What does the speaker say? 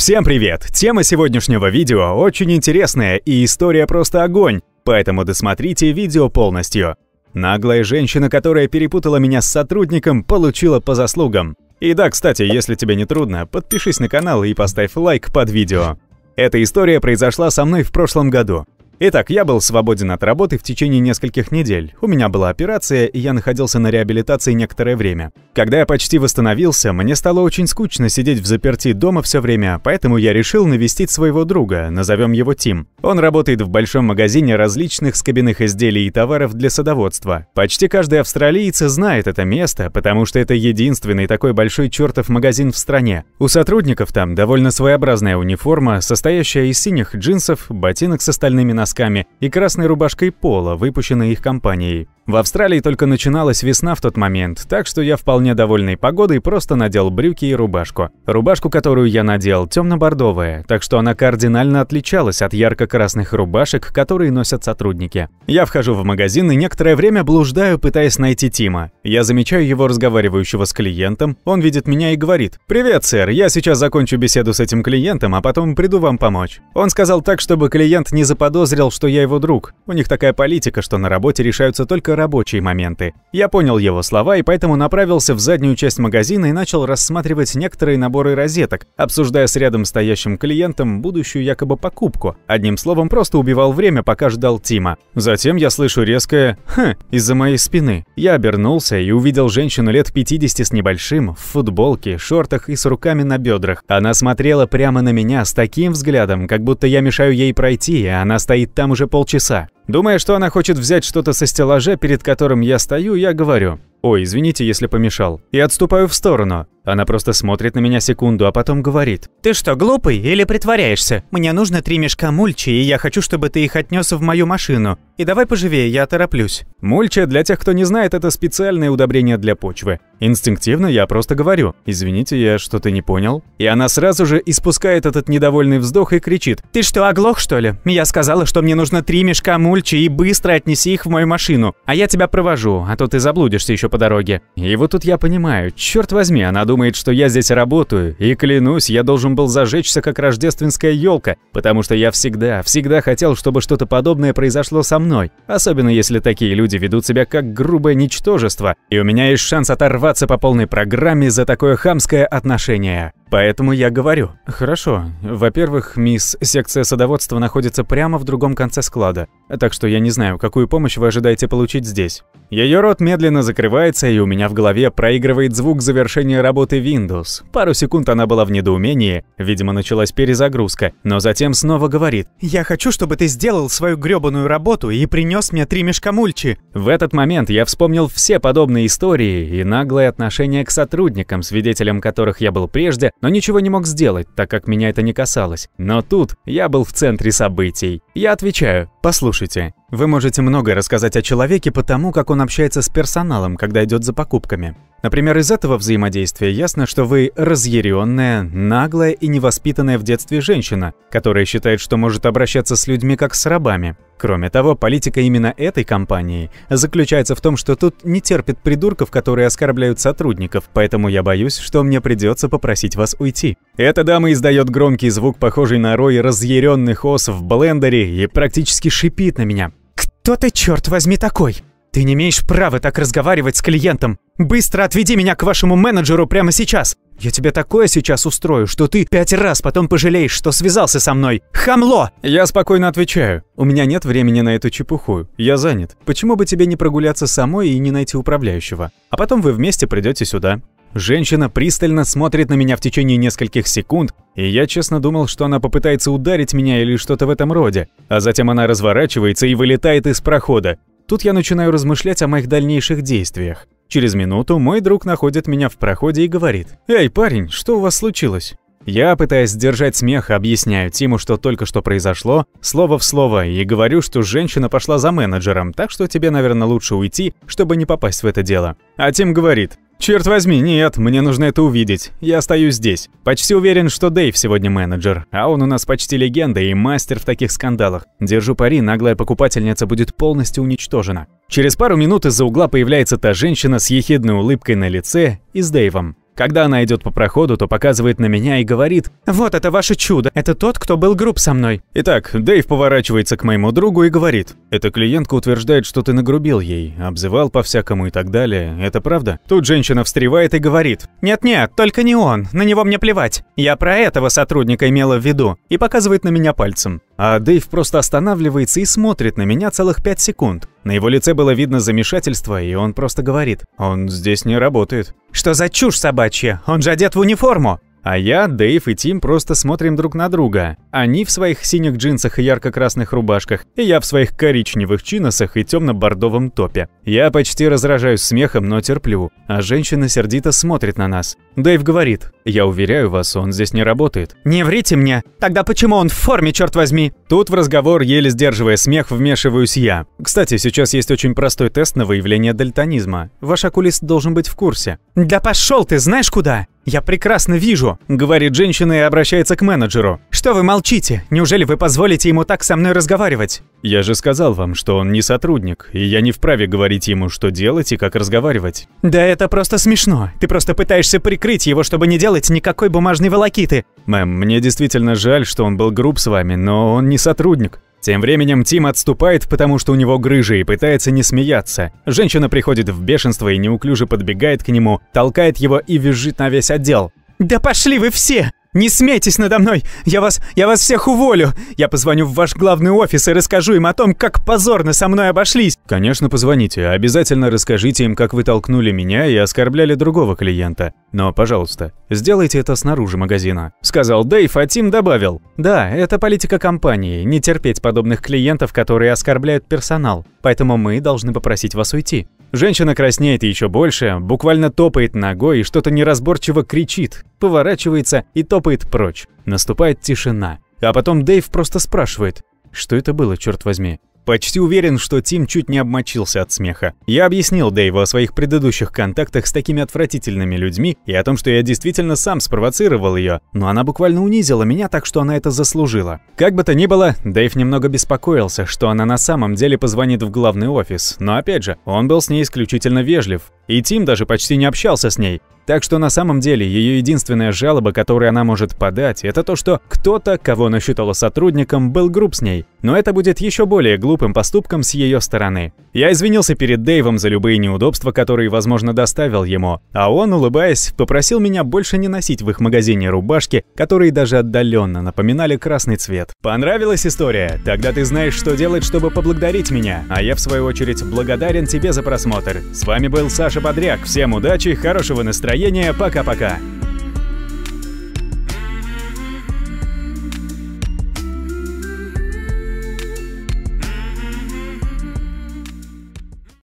Всем привет! Тема сегодняшнего видео очень интересная и история просто огонь, поэтому досмотрите видео полностью. Наглая женщина, которая перепутала меня с сотрудником, получила по заслугам. И да, кстати, если тебе не трудно, подпишись на канал и поставь лайк под видео. Эта история произошла со мной в прошлом году. Итак, я был свободен от работы в течение нескольких недель. У меня была операция, и я находился на реабилитации некоторое время. Когда я почти восстановился, мне стало очень скучно сидеть в заперти дома все время, поэтому я решил навестить своего друга, назовем его Тим. Он работает в большом магазине различных скобяных изделий и товаров для садоводства. Почти каждый австралиец знает это место, потому что это единственный такой большой чертов магазин в стране. У сотрудников там довольно своеобразная униформа, состоящая из синих джинсов, ботинок с остальными носками, носками и красной рубашкой Пола, выпущенной их компанией. В Австралии только начиналась весна в тот момент, так что я вполне довольный погодой просто надел брюки и рубашку. Рубашку, которую я надел, темно-бордовая, так что она кардинально отличалась от ярко-красных рубашек, которые носят сотрудники. Я вхожу в магазин и некоторое время блуждаю, пытаясь найти Тима. Я замечаю его разговаривающего с клиентом, он видит меня и говорит «Привет, сэр, я сейчас закончу беседу с этим клиентом, а потом приду вам помочь». Он сказал так, чтобы клиент не заподозрил, что я его друг. У них такая политика, что на работе решаются только рабочие моменты. Я понял его слова и поэтому направился в заднюю часть магазина и начал рассматривать некоторые наборы розеток, обсуждая с рядом стоящим клиентом будущую якобы покупку. Одним словом, просто убивал время, пока ждал Тима. Затем я слышу резкое «Хм!» из-за моей спины. Я обернулся и увидел женщину лет 50 с небольшим, в футболке, шортах и с руками на бедрах. Она смотрела прямо на меня с таким взглядом, как будто я мешаю ей пройти, и она стоит там уже полчаса. Думая, что она хочет взять что-то со стеллажа, перед которым я стою, я говорю «Ой, извините, если помешал». И отступаю в сторону. Она просто смотрит на меня секунду, а потом говорит. «Ты что, глупый или притворяешься? Мне нужно три мешка мульчи, и я хочу, чтобы ты их отнес в мою машину. И давай поживее, я тороплюсь». Мульча, для тех, кто не знает, это специальное удобрение для почвы. Инстинктивно я просто говорю «Извините, я что-то не понял». И она сразу же испускает этот недовольный вздох и кричит «Ты что, оглох, что ли? Я сказала, что мне нужно три мешка мульчи и быстро отнеси их в мою машину. А я тебя провожу, а то ты заблудишься еще по дороге. И вот тут я понимаю, черт возьми, она думает, что я здесь работаю, и клянусь, я должен был зажечься, как рождественская елка, потому что я всегда, всегда хотел, чтобы что-то подобное произошло со мной, особенно если такие люди ведут себя как грубое ничтожество, и у меня есть шанс оторваться по полной программе за такое хамское отношение. Поэтому я говорю. Хорошо. Во-первых, мисс, секция садоводства находится прямо в другом конце склада, так что я не знаю, какую помощь вы ожидаете получить здесь. Ее рот медленно закрывается, и у меня в голове проигрывает звук завершения работы Windows. Пару секунд она была в недоумении, видимо, началась перезагрузка, но затем снова говорит. «Я хочу, чтобы ты сделал свою грёбаную работу и принес мне три мешка мульчи». В этот момент я вспомнил все подобные истории и наглое отношение к сотрудникам, свидетелем которых я был прежде, но ничего не мог сделать, так как меня это не касалось. Но тут я был в центре событий. Я отвечаю, послушайте, вы можете много рассказать о человеке по тому, как он общается с персоналом, когда идет за покупками. Например, из этого взаимодействия ясно, что вы разъяренная, наглая и невоспитанная в детстве женщина, которая считает, что может обращаться с людьми как с рабами. Кроме того, политика именно этой компании заключается в том, что тут не терпит придурков, которые оскорбляют сотрудников, поэтому я боюсь, что мне придется попросить вас уйти. Эта дама издает громкий звук, похожий на рой разъяренных ос в блендере и практически шипит на меня. «Кто ты, черт возьми, такой?» Ты не имеешь права так разговаривать с клиентом. Быстро отведи меня к вашему менеджеру прямо сейчас. Я тебе такое сейчас устрою, что ты пять раз потом пожалеешь, что связался со мной. Хамло!» Я спокойно отвечаю. «У меня нет времени на эту чепуху. Я занят. Почему бы тебе не прогуляться самой и не найти управляющего? А потом вы вместе придете сюда». Женщина пристально смотрит на меня в течение нескольких секунд, и я честно думал, что она попытается ударить меня или что-то в этом роде. А затем она разворачивается и вылетает из прохода. Тут я начинаю размышлять о моих дальнейших действиях. Через минуту мой друг находит меня в проходе и говорит «Эй, парень, что у вас случилось?» Я, пытаясь сдержать смех, объясняю Тиму, что только что произошло, слово в слово, и говорю, что женщина пошла за менеджером, так что тебе, наверное, лучше уйти, чтобы не попасть в это дело. А Тим говорит «Черт возьми, нет, мне нужно это увидеть. Я остаюсь здесь. Почти уверен, что Дэйв сегодня менеджер, а он у нас почти легенда и мастер в таких скандалах. Держу пари, наглая покупательница будет полностью уничтожена». Через пару минут из-за угла появляется та женщина с ехидной улыбкой на лице и с Дэйвом. Когда она идет по проходу, то показывает на меня и говорит «Вот это ваше чудо, это тот, кто был груб со мной». Итак, Дэйв поворачивается к моему другу и говорит эта клиентка утверждает, что ты нагрубил ей, обзывал по-всякому и так далее. Это правда? Тут женщина встревает и говорит. «Нет-нет, только не он. На него мне плевать. Я про этого сотрудника имела в виду». И показывает на меня пальцем. А Дэйв просто останавливается и смотрит на меня целых пять секунд. На его лице было видно замешательство, и он просто говорит. «Он здесь не работает». «Что за чушь собачья? Он же одет в униформу!» А я, Дейв и Тим просто смотрим друг на друга. Они в своих синих джинсах и ярко-красных рубашках, и я в своих коричневых чиносах и темно-бордовом топе. Я почти разражаюсь смехом, но терплю, а женщина сердито смотрит на нас. Дэйв говорит, «Я уверяю вас, он здесь не работает». «Не врите мне! Тогда почему он в форме, черт возьми?» Тут в разговор, еле сдерживая смех, вмешиваюсь я. Кстати, сейчас есть очень простой тест на выявление дальтонизма. Ваш окулист должен быть в курсе. «Да пошел ты, знаешь куда!» «Я прекрасно вижу», — говорит женщина и обращается к менеджеру. «Что вы молчите? Неужели вы позволите ему так со мной разговаривать?» Я же сказал вам, что он не сотрудник, и я не вправе говорить ему, что делать и как разговаривать. Да это просто смешно. Ты просто пытаешься прикрыть его, чтобы не делать никакой бумажной волокиты. Мэм, мне действительно жаль, что он был груб с вами, но он не сотрудник. Тем временем Тим отступает, потому что у него грыжи и пытается не смеяться. Женщина приходит в бешенство и неуклюже подбегает к нему, толкает его и визжит на весь отдел. «Да пошли вы все!» «Не смейтесь надо мной! Я вас, я вас всех уволю! Я позвоню в ваш главный офис и расскажу им о том, как позорно со мной обошлись!» «Конечно, позвоните. Обязательно расскажите им, как вы толкнули меня и оскорбляли другого клиента. Но, пожалуйста, сделайте это снаружи магазина», — сказал Дэйв, а Тим добавил. «Да, это политика компании — не терпеть подобных клиентов, которые оскорбляют персонал. Поэтому мы должны попросить вас уйти». Женщина краснеет еще больше, буквально топает ногой и что-то неразборчиво кричит, поворачивается и топает прочь. Наступает тишина. А потом Дэйв просто спрашивает, что это было, черт возьми. Почти уверен, что Тим чуть не обмочился от смеха. Я объяснил Дэйву о своих предыдущих контактах с такими отвратительными людьми и о том, что я действительно сам спровоцировал ее, но она буквально унизила меня, так что она это заслужила. Как бы то ни было, Дэйв немного беспокоился, что она на самом деле позвонит в главный офис, но опять же, он был с ней исключительно вежлив, и Тим даже почти не общался с ней. Так что на самом деле ее единственная жалоба, которую она может подать, это то, что кто-то, кого она считала сотрудником, был груб с ней. Но это будет еще более глупым поступком с ее стороны. Я извинился перед Дэйвом за любые неудобства, которые, возможно, доставил ему, а он, улыбаясь, попросил меня больше не носить в их магазине рубашки, которые даже отдаленно напоминали красный цвет. Понравилась история? Тогда ты знаешь, что делать, чтобы поблагодарить меня. А я, в свою очередь, благодарен тебе за просмотр. С вами был Саша Бодряк. Всем удачи, хорошего настроения настроения. Пока-пока.